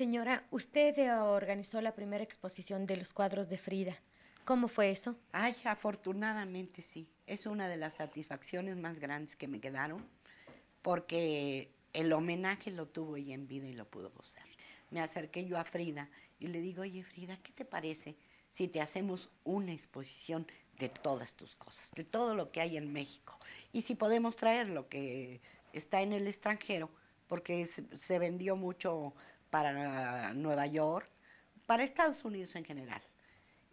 Señora, usted eh, organizó la primera exposición de los cuadros de Frida. ¿Cómo fue eso? Ay, afortunadamente sí. Es una de las satisfacciones más grandes que me quedaron porque el homenaje lo tuvo ella en vida y lo pudo gozar. Me acerqué yo a Frida y le digo, oye Frida, ¿qué te parece si te hacemos una exposición de todas tus cosas, de todo lo que hay en México? Y si podemos traer lo que está en el extranjero, porque se vendió mucho para Nueva York, para Estados Unidos en general.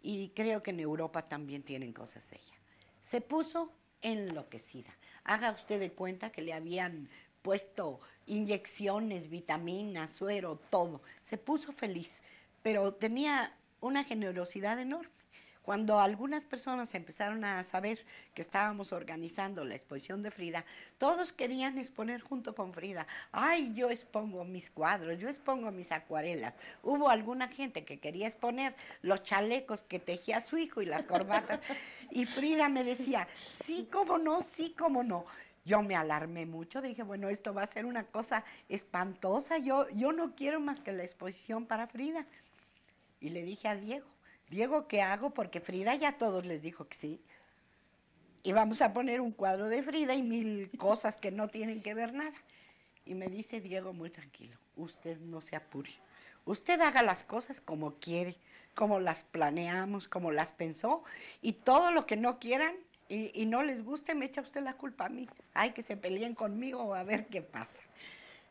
Y creo que en Europa también tienen cosas de ella. Se puso enloquecida. Haga usted de cuenta que le habían puesto inyecciones, vitaminas, suero, todo. Se puso feliz, pero tenía una generosidad enorme. Cuando algunas personas empezaron a saber que estábamos organizando la exposición de Frida, todos querían exponer junto con Frida. Ay, yo expongo mis cuadros, yo expongo mis acuarelas. Hubo alguna gente que quería exponer los chalecos que tejía su hijo y las corbatas. y Frida me decía, sí, cómo no, sí, cómo no. Yo me alarmé mucho, dije, bueno, esto va a ser una cosa espantosa, yo, yo no quiero más que la exposición para Frida. Y le dije a Diego, Diego, ¿qué hago? Porque Frida ya a todos les dijo que sí. Y vamos a poner un cuadro de Frida y mil cosas que no tienen que ver nada. Y me dice Diego muy tranquilo, usted no se apure. Usted haga las cosas como quiere, como las planeamos, como las pensó, y todo lo que no quieran y, no les guste, me echa usted la culpa a mí. Ay, que se peleen conmigo a ver qué pasa.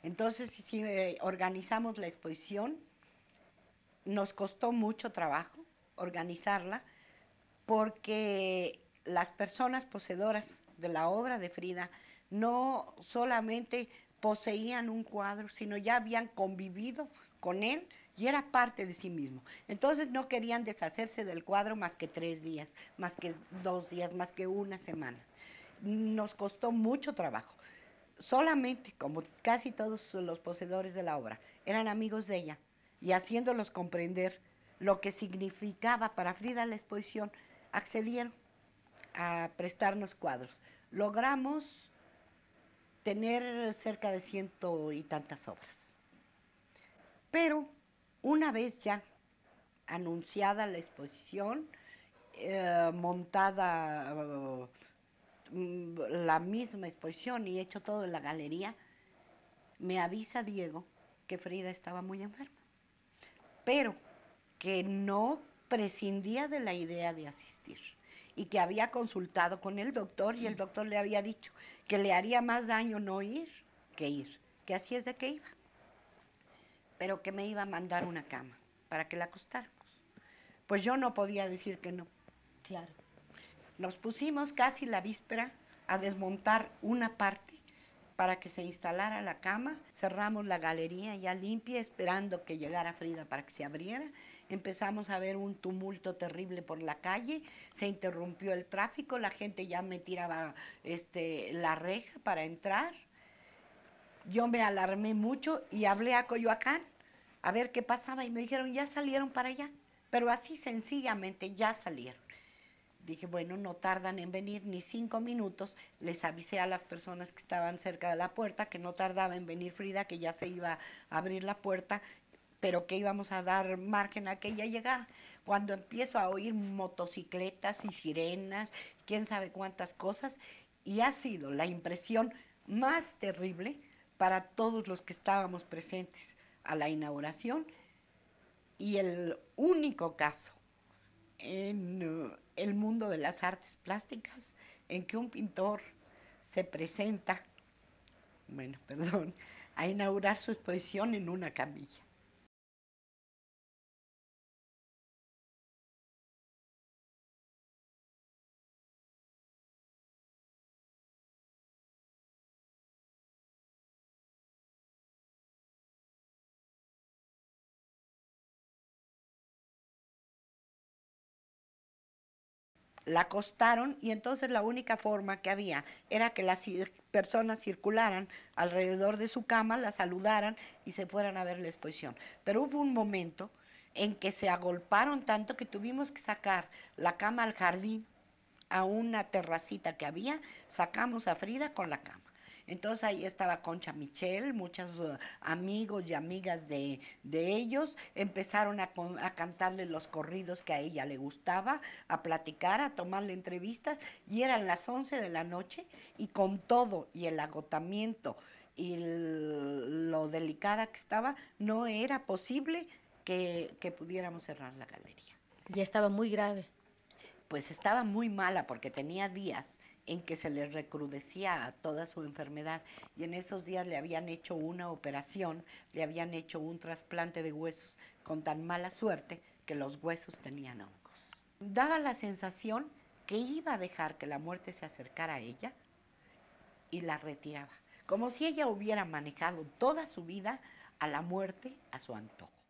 Entonces, si eh, organizamos la exposición, nos costó mucho trabajo, organizarla, porque las personas poseedoras de la obra de Frida no solamente poseían un cuadro, sino ya habían convivido con él y era parte de sí mismo. Entonces no querían deshacerse del cuadro más que tres días, más que dos días, más que una semana. Nos costó mucho trabajo. Solamente, como casi todos los poseedores de la obra, eran amigos de ella y haciéndolos comprender lo que significaba para Frida la exposición, accedieron a prestarnos cuadros. Logramos tener cerca de ciento y tantas obras. Pero una vez ya anunciada la exposición, eh, montada mm, la misma exposición y hecho todo en la galería, me avisa Diego que Frida estaba muy enferma. Pero que no prescindía de la idea de asistir y que había consultado con el doctor y el doctor le había dicho que le haría más daño no ir que ir, que así es de que iba, pero que me iba a mandar una cama para que la acostáramos. Pues yo no podía decir que no. Claro. Nos pusimos casi la víspera a desmontar una parte para que se instalara la cama. Cerramos la galería ya limpia, esperando que llegara Frida para que se abriera. Empezamos a ver un tumulto terrible por la calle, se interrumpió el tráfico, la gente ya me tiraba este, la reja para entrar. Yo me alarmé mucho y hablé a Coyoacán a ver qué pasaba y me dijeron, ya salieron para allá. Pero así sencillamente ya salieron. Dije, bueno, no tardan en venir ni cinco minutos. Les avisé a las personas que estaban cerca de la puerta que no tardaba en venir Frida, que ya se iba a abrir la puerta, pero que íbamos a dar margen a que ella llegara. Cuando empiezo a oír motocicletas y sirenas, quién sabe cuántas cosas, y ha sido la impresión más terrible para todos los que estábamos presentes a la inauguración y el único caso en eh, el mundo de las artes plásticas, en que un pintor se presenta, bueno, perdón, a inaugurar su exposición en una camilla. la acostaron y entonces la única forma que había era que las personas circularan alrededor de su cama, la saludaran y se fueran a ver la exposición. Pero hubo un momento en que se agolparon tanto que tuvimos que sacar la cama al jardín, a una terracita que había, sacamos a Frida con la cama. Entonces ahí estaba Concha Michel, muchos eh, amigos y amigas de, ellos empezaron a, cantarle los corridos que a ella le gustaba, a platicar, a tomarle entrevistas y eran las 11 de la noche y con todo y el agotamiento y lo delicada que estaba, no era posible que, que pudiéramos cerrar la galería. Ya estaba muy grave pues estaba muy mala porque tenía días en que se le recrudecía a toda su enfermedad y en esos días le habían hecho una operación, le habían hecho un trasplante de huesos con tan mala suerte que los huesos tenían hongos. Daba la sensación que iba a dejar que la muerte se acercara a ella y la retiraba, como si ella hubiera manejado toda su vida a la muerte a su antojo.